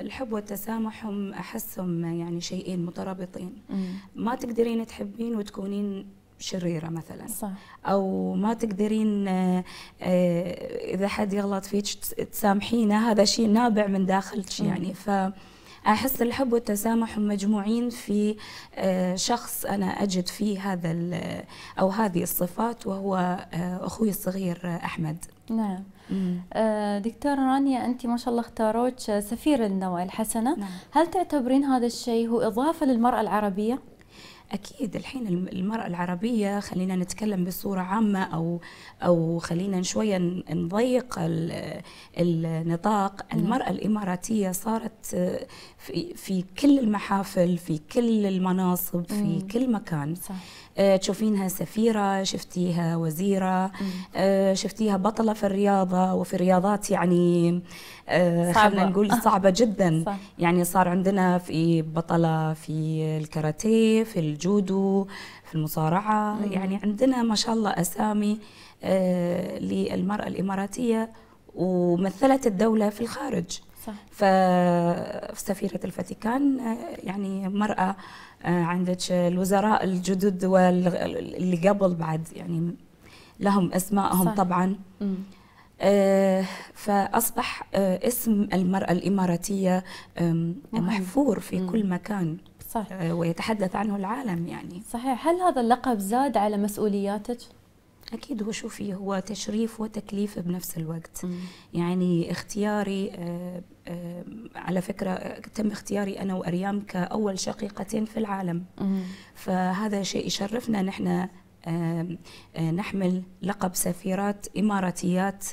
الحب والتسامح هم احسهم يعني شيئين مترابطين ما تقدرين تحبين وتكونين شريره مثلا صح. او ما تقدرين آه، آه، اذا حد يغلط فيك تسامحينه هذا شيء نابع من داخلك يعني ف احس الحب والتسامح هم مجموعين في آه، شخص انا اجد فيه هذا او هذه الصفات وهو اخوي الصغير احمد نعم آه، دكتورة رانيا أنت ما شاء الله اختاروك آه، سفيرة للنوايا الحسنة نعم. هل تعتبرين هذا الشيء هو إضافة للمرأة العربية؟ اكيد الحين المراه العربيه خلينا نتكلم بصوره عامه او او خلينا شويه نضيق النطاق نعم. المراه الاماراتيه صارت آه، في, في كل المحافل في كل المناصب في كل مكان صح. آه، تشوفينها سفيرة شفتيها وزيرة آه، شفتيها بطلة في الرياضة وفي رياضات يعني آه، خلينا نقول صعبة جدا صح. يعني صار عندنا في بطلة في الكاراتيه في الجودو في المصارعة مم. يعني عندنا ما شاء الله أسامي للمرأة الإماراتية ومثلت الدولة في الخارج صح. فسفيرة الفاتيكان يعني مرأة آه، عندك آه، الوزراء الجدد واللي قبل بعد يعني لهم اسمائهم صح. طبعا م. آه، فاصبح اسم المراه الاماراتيه محفور في كل مكان صح. ويتحدث عنه العالم يعني صحيح هل هذا اللقب زاد على مسؤولياتك اكيد هو شوفي هو تشريف وتكليف بنفس الوقت م. يعني اختياري على فكرة تم اختياري أنا وأريام كأول شقيقتين في العالم فهذا شيء يشرفنا نحن آه، نحمل لقب سفيرات إماراتيات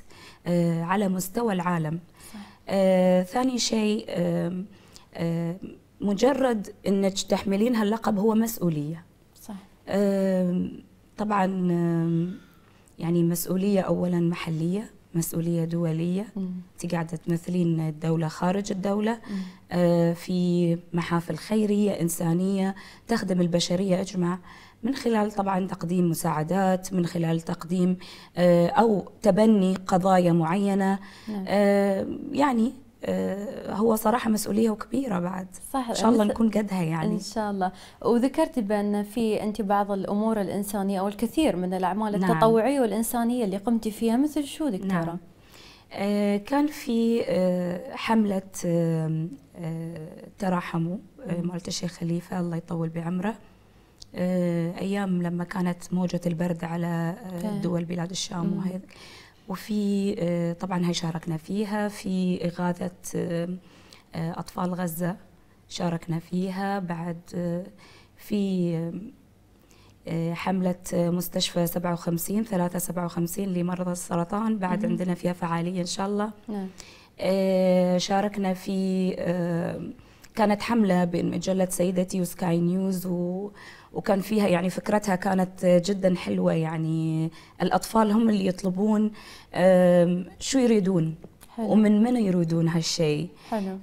آه، على مستوى العالم آه، ثاني شيء مجرد أنك تحملين هاللقب هو مسؤولية صح. طبعا يعني مسؤولية أولا محلية مسؤوليه دوليه انت قاعده تمثلين الدوله خارج الدوله آه في محافل خيريه انسانيه تخدم البشريه اجمع من خلال طبعا تقديم مساعدات من خلال تقديم آه او تبني قضايا معينه نعم. آه يعني آه، هو صراحة مسؤولية وكبيرة بعد صح إن شاء الله نكون قدها يعني إن شاء الله وذكرت بأن في أنت بعض الأمور الإنسانية أو الكثير من الأعمال نعم. التطوعية والإنسانية اللي قمتي فيها مثل شو دكتورة؟ نعم. آه، كان في آه، حملة تراحموا مالت الشيخ خليفة الله يطول بعمره أيام لما كانت موجة البرد على طيب. دول بلاد الشام وهذا وفي آه، طبعا هي شاركنا فيها في إغاثة آه، آه، أطفال غزة شاركنا فيها بعد في حملة مستشفى 57 357 لمرضى السرطان بعد مم. عندنا فيها فعالية إن شاء الله نعم. شاركنا في كانت حملة بين مجلة سيدتي وسكاي نيوز و وكان فيها يعني فكرتها كانت جدا حلوه يعني الاطفال هم اللي يطلبون شو يريدون حلو. ومن من يريدون هالشيء حلو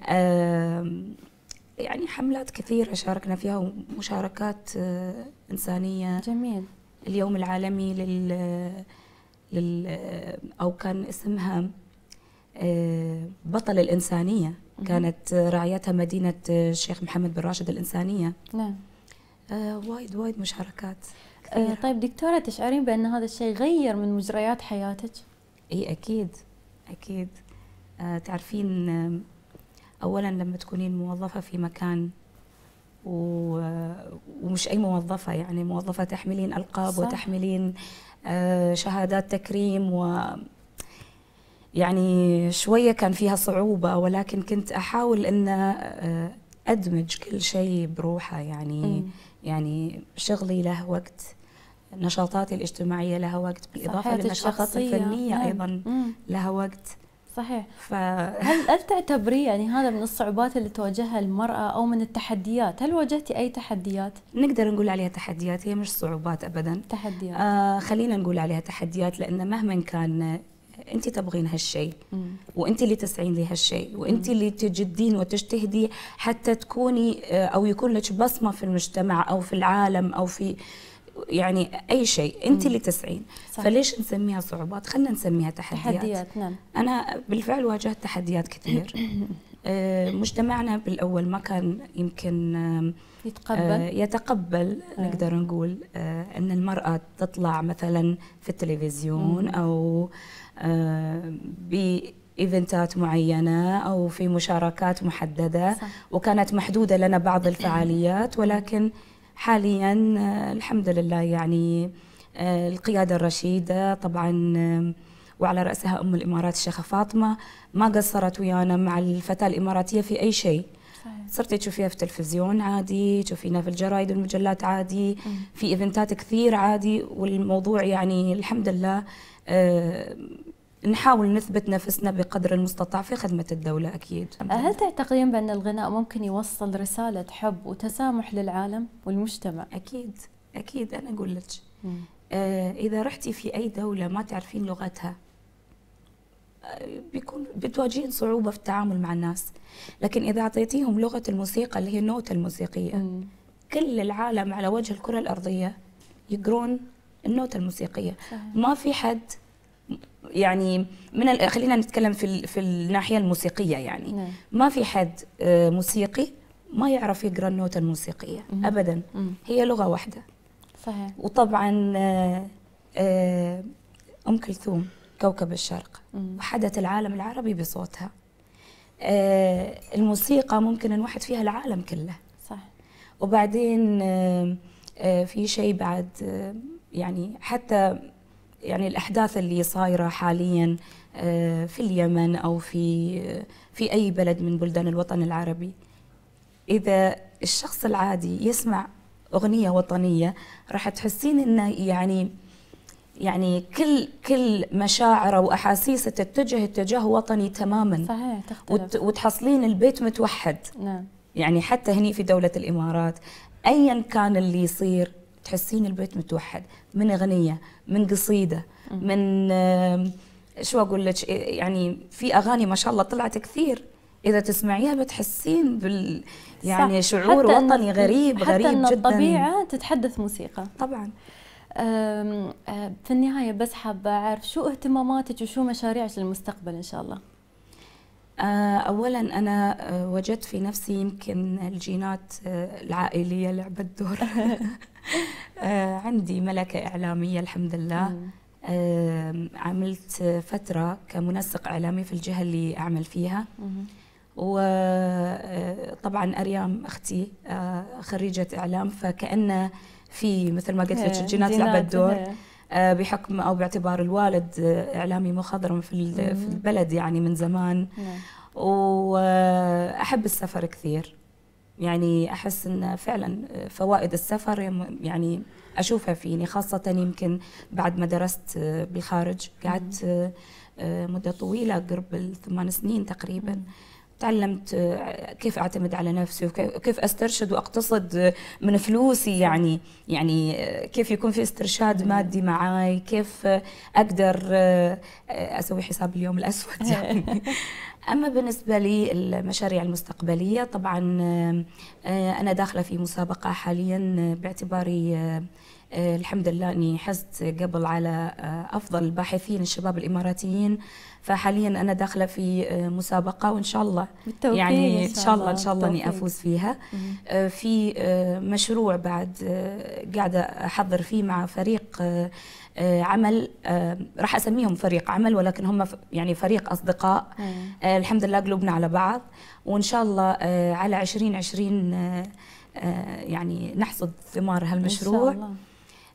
يعني حملات كثيره شاركنا فيها ومشاركات آه، انسانيه جميل اليوم العالمي لل لل او كان اسمها آه، بطل الانسانيه كانت راعيتها مدينه آه، الشيخ محمد بن راشد الانسانيه نعم آه وايد وايد مشاركات آه طيب دكتوره تشعرين بان هذا الشيء غير من مجريات حياتك اي اكيد اكيد آه تعرفين آه اولا لما تكونين موظفه في مكان و... آه، ومش اي موظفه يعني موظفه تحملين القاب صح. وتحملين آه شهادات تكريم و يعني شويه كان فيها صعوبه ولكن كنت احاول ان آه، ادمج كل شيء بروحه يعني مم. يعني شغلي له وقت نشاطاتي الاجتماعيه لها وقت بالاضافه للنشاطات الفنيه مم. نعم. ايضا مم. لها وقت صحيح ف... هل هل تعتبري يعني هذا من الصعوبات اللي تواجهها المراه او من التحديات؟ هل واجهتي اي تحديات؟ نقدر نقول عليها تحديات هي مش صعوبات ابدا تحديات آه خلينا نقول عليها تحديات لان مهما كان انت تبغين هالشيء وانت اللي تسعين لهالشيء وانت اللي تجدين وتجتهدي حتى تكوني آه، او يكون لك بصمه في المجتمع او في العالم او في يعني اي شيء انت اللي تسعين صح. فليش نسميها صعوبات خلينا نسميها تحديات تحديات نعم انا بالفعل واجهت تحديات كثير آه، مجتمعنا بالاول ما كان يمكن آه، يتقبل يتقبل نقدر نقول ان المراه تطلع مثلا في التلفزيون او آه، بإيفنتات معينة أو في مشاركات محددة صح. وكانت محدودة لنا بعض الفعاليات ولكن حاليا آه، الحمد لله يعني آه، القيادة الرشيدة طبعا وعلى رأسها أم الإمارات الشيخة فاطمة ما قصرت ويانا مع الفتاة الإماراتية في أي شيء صرتي تشوفيها في التلفزيون عادي تشوفينها في الجرايد والمجلات عادي في ايفنتات كثير عادي والموضوع يعني الحمد لله آه نحاول نثبت نفسنا بقدر المستطاع في خدمة الدولة أكيد هل تعتقدين بأن الغناء ممكن يوصل رسالة حب وتسامح للعالم والمجتمع؟ أكيد أكيد أنا أقول لك آه إذا رحتي في أي دولة ما تعرفين لغتها بيكون بتواجهين صعوبه في التعامل مع الناس لكن اذا اعطيتيهم لغه الموسيقى اللي هي النوتة الموسيقيه مم. كل العالم على وجه الكره الارضيه يقرون النوتة الموسيقيه صحيح. ما في حد يعني من خلينا نتكلم في في الناحيه الموسيقيه يعني نعم. ما في حد آه، موسيقي ما يعرف يقرا النوتة الموسيقيه مم. ابدا مم. هي لغه واحده صحيح وطبعا آه، آه، ام كلثوم كوكب الشرق وحدت العالم العربي بصوتها آه، الموسيقى ممكن نوحد فيها العالم كله صح وبعدين آه، آه، في شيء بعد يعني حتى يعني الاحداث اللي صايره حاليا في اليمن او في في اي بلد من بلدان الوطن العربي اذا الشخص العادي يسمع اغنيه وطنيه راح تحسين انه يعني يعني كل كل مشاعره واحاسيسه تتجه اتجاه وطني تماما صحيح تختلف وتحصلين البيت متوحد نعم يعني حتى هني في دوله الامارات ايا كان اللي يصير تحسين البيت متوحد من اغنيه من قصيده من شو اقول لك يعني في اغاني ما شاء الله طلعت كثير اذا تسمعيها بتحسين بال يعني صح. شعور وطني غريب حتى غريب إن جدا حتى الطبيعه تتحدث موسيقى طبعا أه، في النهايه بس حابه اعرف شو اهتماماتك وشو مشاريعك للمستقبل ان شاء الله أه، اولا انا أه، وجدت في نفسي يمكن الجينات العائليه لعبت دور عندي ملكه اعلاميه الحمد لله عملت فتره كمنسق اعلامي في الجهه اللي اعمل فيها وطبعا اريام اختي خريجه اعلام فكانه في مثل ما قلت لك إيه، الجينات لعبت دور إيه. آه، بحكم او باعتبار الوالد آه، اعلامي مخضرم في في البلد يعني من زمان نعم. واحب آه، السفر كثير يعني احس ان فعلا فوائد السفر يعني اشوفها فيني خاصه يمكن بعد ما درست بالخارج قعدت مده طويله قرب الثمان سنين تقريبا مم. تعلمت كيف اعتمد على نفسي وكيف استرشد واقتصد من فلوسي يعني يعني كيف يكون في استرشاد مادي معي كيف اقدر اسوي حساب اليوم الاسود يعني اما بالنسبه لي المشاريع المستقبليه طبعا انا داخله في مسابقه حاليا باعتباري آه، الحمد لله اني حزت قبل على آه، افضل الباحثين الشباب الاماراتيين فحاليا انا داخله في آه، مسابقه وان شاء الله بالتوفيق يعني ان شاء الله ان شاء الله اني افوز فيها في مشروع بعد قاعده احضر فيه مع فريق عمل راح اسميهم فريق عمل ولكن هم يعني فريق اصدقاء الحمد لله قلوبنا على بعض وان شاء الله على 2020 يعني نحصد ثمار هالمشروع إن شاء الله.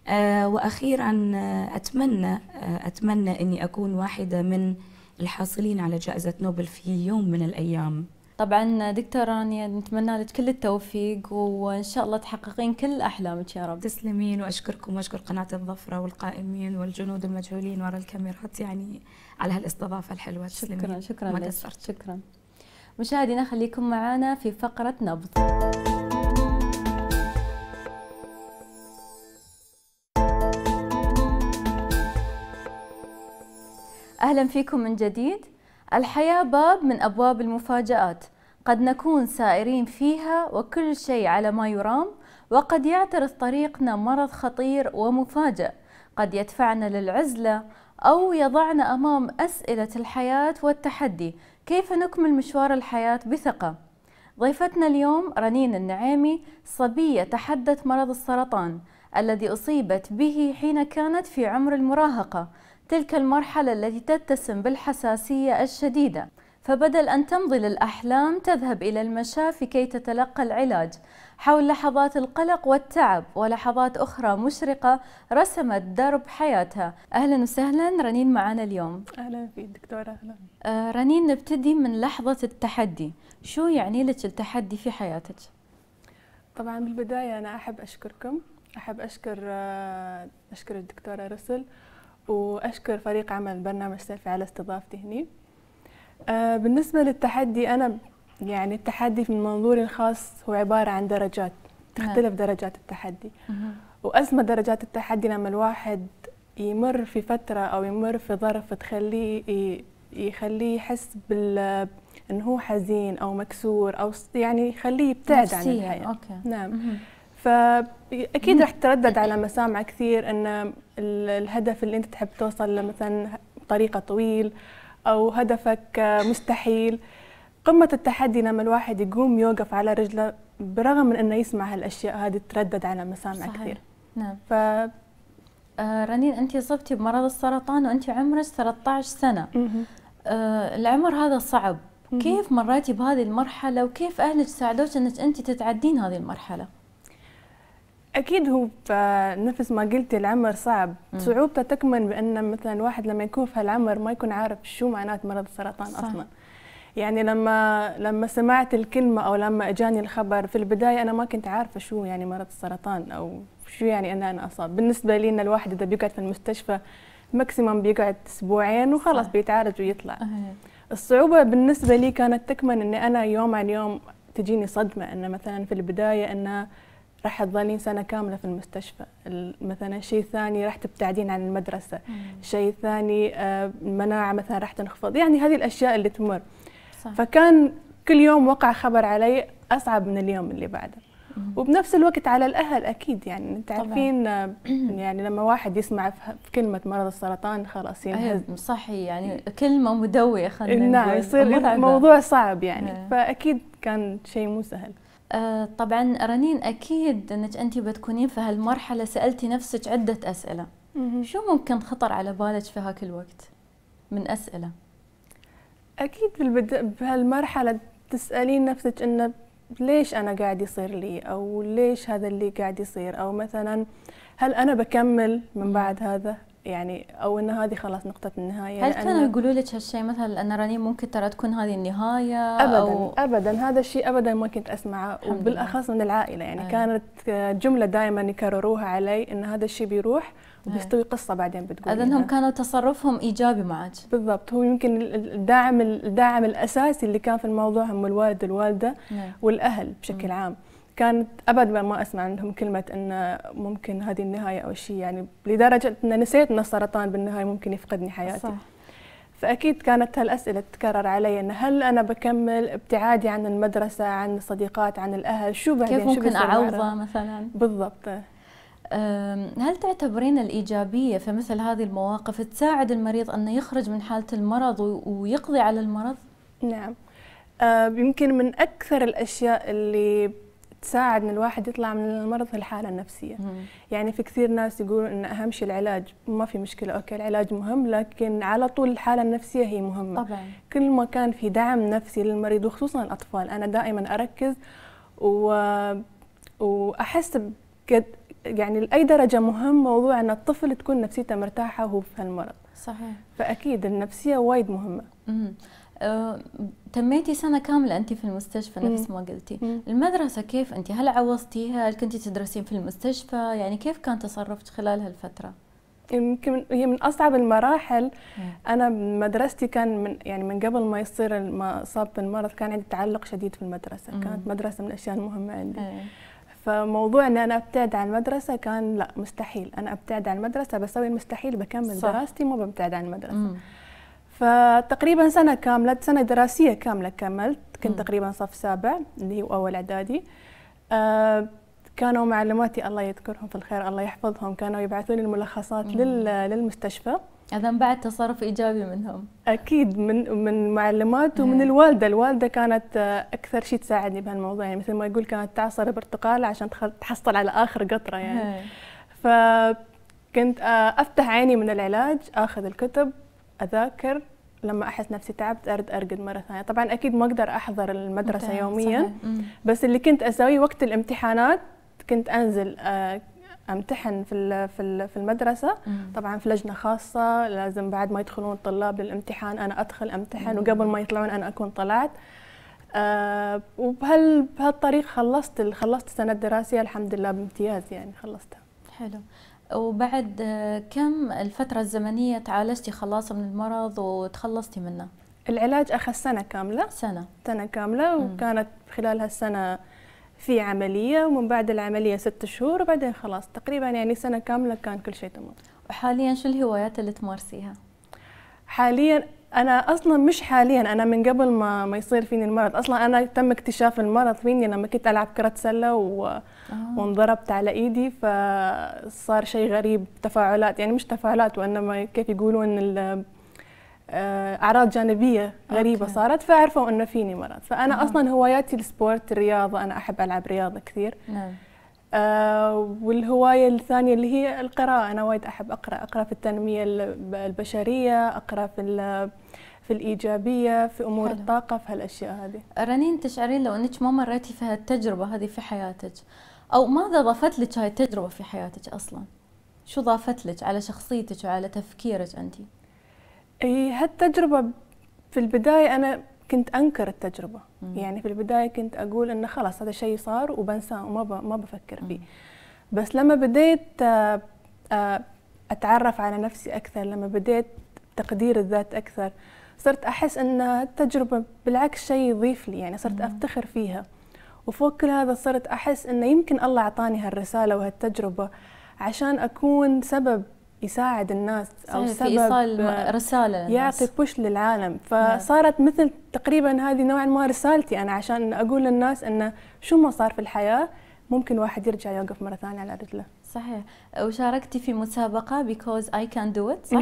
آه، واخيرا آه، اتمنى آه، اتمنى اني اكون واحده من الحاصلين على جائزه نوبل في يوم من الايام طبعا دكتورة رانيا نتمنى لك كل التوفيق وان شاء الله تحققين كل احلامك يا رب. تسلمين واشكركم واشكر قناة الظفرة والقائمين والجنود المجهولين وراء الكاميرات يعني على هالاستضافة الحلوة تسلمين. شكرا شكرا ما شكرا. مشاهدينا خليكم معنا في فقرة نبض. أهلا فيكم من جديد الحياة باب من أبواب المفاجآت قد نكون سائرين فيها وكل شيء على ما يرام وقد يعترض طريقنا مرض خطير ومفاجئ قد يدفعنا للعزلة أو يضعنا أمام أسئلة الحياة والتحدي كيف نكمل مشوار الحياة بثقة ضيفتنا اليوم رنين النعيمي صبية تحدت مرض السرطان الذي أصيبت به حين كانت في عمر المراهقة تلك المرحلة التي تتسم بالحساسية الشديدة فبدل أن تمضي للأحلام تذهب إلى المشافي كي تتلقى العلاج حول لحظات القلق والتعب ولحظات أخرى مشرقة رسمت درب حياتها أهلا وسهلا رنين معنا اليوم أهلا فيك دكتورة أهلا آه رنين نبتدي من لحظة التحدي شو يعني لك التحدي في حياتك؟ طبعا بالبداية أنا أحب أشكركم أحب أشكر آه، أشكر الدكتورة رسل وأشكر فريق عمل برنامج سيلفي على استضافتي هنا آه بالنسبة للتحدي أنا يعني التحدي من منظوري الخاص هو عبارة عن درجات تختلف نعم. درجات التحدي وأزمة درجات التحدي لما الواحد يمر في فترة أو يمر في ظرف تخليه يخليه يحس بال انه هو حزين او مكسور او يعني يخليه يبتعد عن الحياه نعم فاكيد راح تتردد على مسامع كثير انه الهدف اللي انت تحب توصل له مثلا طريقة طويل او هدفك مستحيل قمه التحدي لما الواحد يقوم يوقف على رجله برغم من انه يسمع هالاشياء هذه تردد على مسامع صحيح. كثير نعم ف آه رنين انت اصبتي بمرض السرطان وانت عمرك 13 سنه آه العمر هذا صعب كيف مريتي بهذه المرحله وكيف اهلك ساعدوك انك انت تتعدين هذه المرحله اكيد هو نفس ما قلتي العمر صعب صعوبته تكمن بان مثلا واحد لما يكون في هالعمر ما يكون عارف شو معنات مرض السرطان صح. اصلا يعني لما لما سمعت الكلمه او لما اجاني الخبر في البدايه انا ما كنت عارفه شو يعني مرض السرطان او شو يعني ان انا اصاب بالنسبه لي ان الواحد اذا بيقعد في المستشفى ماكسيمم بيقعد اسبوعين وخلاص بيتعالج ويطلع أه. الصعوبه بالنسبه لي كانت تكمن اني انا يوم عن يوم تجيني صدمه ان مثلا في البدايه انه راح تظلين سنه كامله في المستشفى مثلا شيء ثاني راح تبتعدين عن المدرسه شيء ثاني المناعه آه، مثلا راح تنخفض يعني هذه الاشياء اللي تمر صح. فكان كل يوم وقع خبر علي اصعب من اليوم اللي بعده وبنفس الوقت على الاهل اكيد يعني انت عارفين آه، يعني لما واحد يسمع في كلمه مرض السرطان خلاص أيوة، ينهز صحي يعني كلمه مدويه خلينا إيه، نعم، نقول نعم يصير الموضوع صعب يعني أيوة. فاكيد كان شيء مو سهل آه طبعا رنين اكيد انك انت بتكونين في هالمرحله سالتي نفسك عده اسئله مم. شو ممكن خطر على بالك في هاك الوقت من اسئله اكيد بالبدا بهالمرحله تسالين نفسك انه ليش انا قاعد يصير لي او ليش هذا اللي قاعد يصير او مثلا هل انا بكمل من بعد هذا يعني او ان هذه خلاص نقطه النهايه هل كانوا يقولوا لك هالشيء مثلا ان رنين ممكن ترى تكون هذه النهايه ابدا أو ابدا هذا الشيء ابدا ما كنت اسمعه وبالاخص من العائله يعني أي. كانت جمله دائما يكرروها علي ان هذا الشيء بيروح وبيستوي قصه بعدين بتقول لانهم كانوا تصرفهم ايجابي معك بالضبط هو يمكن الداعم الداعم الاساسي اللي كان في الموضوع هم الوالد والوالده أي. والاهل بشكل عام كانت ابدا ما اسمع عندهم كلمه انه ممكن هذه النهايه او شيء يعني لدرجه ان نسيت ان السرطان بالنهايه ممكن يفقدني حياتي صح. فاكيد كانت هالاسئله تتكرر علي ان هل انا بكمل ابتعادي عن المدرسه عن الصديقات عن الاهل شو بعدين كيف ممكن اعوضه مثلا بالضبط هل تعتبرين الإيجابية في مثل هذه المواقف تساعد المريض أنه يخرج من حالة المرض ويقضي على المرض؟ نعم يمكن من أكثر الأشياء اللي تساعد ان الواحد يطلع من المرض الحاله النفسيه مم. يعني في كثير ناس يقولوا ان اهم شيء العلاج ما في مشكله اوكي العلاج مهم لكن على طول الحاله النفسيه هي مهمه طبعا. كل ما كان في دعم نفسي للمريض وخصوصا الاطفال انا دائما اركز و... واحس بقد يعني لاي درجه مهم موضوع ان الطفل تكون نفسيته مرتاحه وهو في هالمرض صحيح فاكيد النفسيه وايد مهمه مم. أه، تميتي سنة كاملة أنت في المستشفى نفس ما قلتي المدرسة كيف أنت هل عوضتيها هل كنت تدرسين في المستشفى يعني كيف كان تصرفك خلال هالفترة يمكن هي من أصعب المراحل أنا مدرستي كان من يعني من قبل ما يصير ما أصاب بالمرض كان عندي تعلق شديد في المدرسة كانت مدرسة من الأشياء المهمة عندي فموضوع ان انا ابتعد عن المدرسه كان لا مستحيل انا ابتعد عن المدرسه بسوي المستحيل بكمل دراستي مو ببتعد عن المدرسه مم. فتقريبا سنه كامله سنه دراسيه كامله كملت كنت تقريبا صف سابع اللي هو اول اعدادي آه، كانوا معلماتي الله يذكرهم في الخير الله يحفظهم كانوا يبعثوا لي الملخصات للمستشفى اذا بعد تصرف ايجابي منهم اكيد من من معلمات ومن الوالده الوالده كانت آه، اكثر شيء تساعدني بهالموضوع يعني مثل ما يقول كانت تعصر برتقال عشان تحصل على اخر قطره يعني فكنت آه، افتح عيني من العلاج اخذ الكتب اذاكر لما احس نفسي تعبت ارد ارقد مره ثانيه طبعا اكيد ما اقدر احضر المدرسه متعب. يوميا صحيح. بس اللي كنت اسويه وقت الامتحانات كنت انزل آه، امتحن في في المدرسه طبعا في لجنه خاصه لازم بعد ما يدخلون الطلاب للامتحان انا ادخل امتحن وقبل ما يطلعون انا اكون طلعت وبهالطريق آه، وبهال بهالطريق خلصت خلصت السنه الدراسيه الحمد لله بامتياز يعني خلصتها حلو وبعد آه، كم الفترة الزمنية تعالجتي خلاص من المرض وتخلصتي منه؟ العلاج أخذ سنة كاملة سنة سنة كاملة وكانت خلال هالسنة في عملية ومن بعد العملية ست شهور وبعدين خلاص تقريبا يعني سنة كاملة كان كل شيء تمام وحاليا شو الهوايات اللي تمارسيها؟ حاليا انا اصلا مش حاليا انا من قبل ما ما يصير فيني المرض اصلا انا تم اكتشاف المرض فيني لما كنت العب كره سله و... آه. وانضربت على ايدي فصار شيء غريب تفاعلات يعني مش تفاعلات وانما كيف يقولون ال... آه، اعراض جانبيه غريبه أوكي. صارت فعرفوا انه فيني مرض فانا آه. اصلا هواياتي السبورت الرياضه انا احب العب رياضه كثير نعم. آه والهواية الثانية اللي هي القراءة أنا وايد أحب أقرأ أقرأ في التنمية البشرية أقرأ في في الإيجابية في أمور حلو. الطاقة في هالأشياء هذه رنين تشعرين لو أنك ما مريتي في هالتجربة هذه في حياتك أو ماذا ضافت لك هاي التجربة في حياتك أصلا شو ضافت لك على شخصيتك وعلى تفكيرك أنت؟ اي هالتجربة في البداية أنا كنت انكر التجربه مم. يعني في البدايه كنت اقول انه خلاص هذا شيء صار وبنساه وما ما بفكر فيه مم. بس لما بديت آه، آه، اتعرف على نفسي اكثر لما بديت تقدير الذات اكثر صرت احس ان التجربه بالعكس شيء يضيف لي يعني صرت مم. افتخر فيها وفوق كل هذا صرت احس انه يمكن الله اعطاني هالرساله وهالتجربه عشان اكون سبب يساعد الناس او سبب في ايصال آه، رساله للناس. يعطي بوش للعالم نعم. فصارت مثل تقريبا هذه نوعا ما رسالتي انا عشان اقول للناس انه شو ما صار في الحياه ممكن واحد يرجع يوقف مره ثانيه على رجله صحيح وشاركتي في مسابقه بيكوز اي كان دو ات صح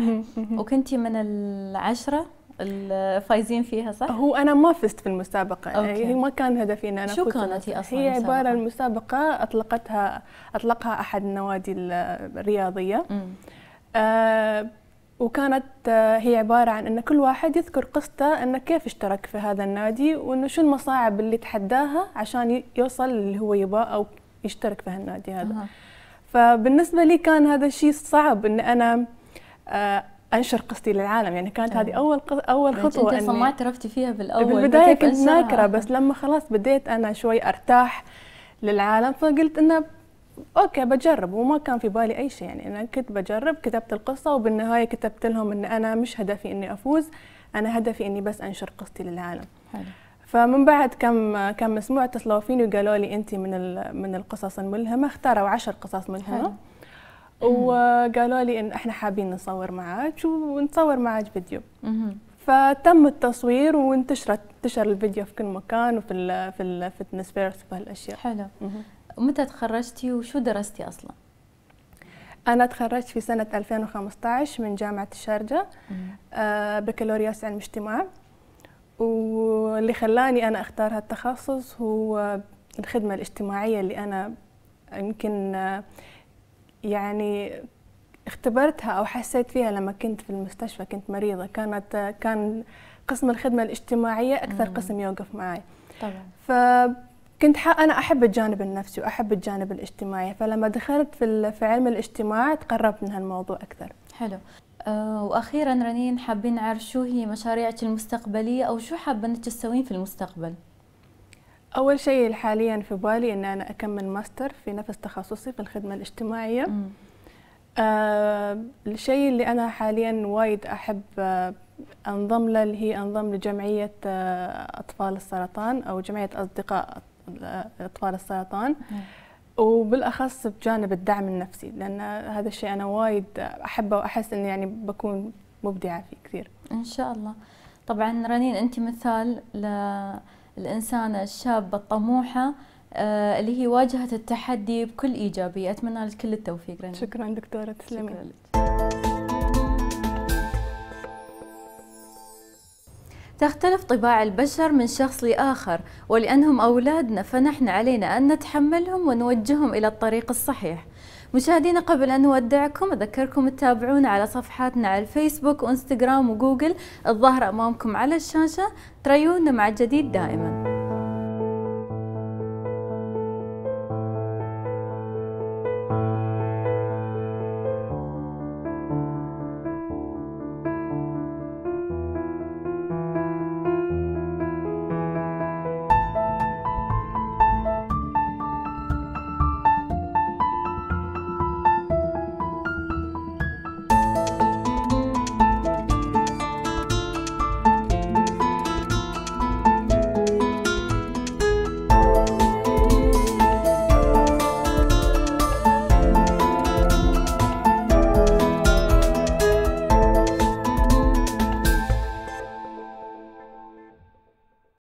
وكنتي من العشره الفايزين فيها صح؟ هو انا ما فزت في المسابقه أوكي. هي يعني ما كان هدفي ان انا شو كانت هي اصلا؟ هي عباره المسابقه اطلقتها اطلقها احد النوادي الرياضيه مم. آه، وكانت آه، هي عبارة عن أن كل واحد يذكر قصته أنه كيف اشترك في هذا النادي وأنه شو المصاعب اللي تحداها عشان يوصل اللي هو يبغاه أو يشترك في هالنادي هذا آه. فبالنسبة لي كان هذا الشيء صعب أن أنا آه، انشر قصتي للعالم يعني كانت أه. هذه اول اول يعني خطوه انت ما اعترفتي فيها بالاول بالبدايه كنت ناكره بس لما خلاص بديت انا شوي ارتاح للعالم فقلت انه اوكي بجرب وما كان في بالي اي شيء يعني انا كنت بجرب كتبت القصه وبالنهايه كتبت لهم ان انا مش هدفي اني افوز انا هدفي اني بس انشر قصتي للعالم حلو. فمن بعد كم كم اسبوع اتصلوا فيني وقالوا لي انت من من القصص الملهمه اختاروا عشر قصص ملهمه وقالوا لي ان احنا حابين نصور معاك ونصور معاك فيديو فتم التصوير وانتشرت انتشر الفيديو في كل مكان وفي في الفتنس فيرس وهالاشياء حلو ومتى تخرجتي وشو درستي أصلا؟ أنا تخرجت في سنة 2015 من جامعة الشارجة آه بكالوريوس علم اجتماع واللي خلاني أنا أختار هالتخصص هو الخدمة الاجتماعية اللي أنا يمكن آه، يعني اختبرتها أو حسيت فيها لما كنت في المستشفى كنت مريضة كانت آه، كان قسم الخدمة الاجتماعية أكثر قسم يوقف معي طبعا كنت ح... انا احب الجانب النفسي واحب الجانب الاجتماعي فلما دخلت في, في علم الاجتماع تقربت من هالموضوع اكثر حلو آه، واخيرا رنين حابين نعرف شو هي مشاريعك المستقبليه او شو حابه انك تسوين في المستقبل اول شيء حاليا في بالي ان انا اكمل ماستر في نفس تخصصي في الخدمه الاجتماعيه م. آه الشيء اللي انا حاليا وايد احب آه انضم له اللي هي انضم لجمعيه آه اطفال السرطان او جمعيه اصدقاء اطفال السرطان نعم. وبالاخص بجانب الدعم النفسي لان هذا الشيء انا وايد احبه واحس اني يعني بكون مبدعه فيه كثير. ان شاء الله. طبعا رنين انت مثال للانسانه الشابه الطموحه آه، اللي هي واجهت التحدي بكل ايجابيه، اتمنى لك كل التوفيق رنين. شكرا دكتوره تسلمي. شكرا لك. تختلف طباع البشر من شخص لآخر ولأنهم أولادنا فنحن علينا أن نتحملهم ونوجههم إلى الطريق الصحيح مشاهدينا قبل أن نودعكم أذكركم تتابعونا على صفحاتنا على الفيسبوك وإنستغرام وجوجل الظاهر أمامكم على الشاشة تريونا مع الجديد دائماً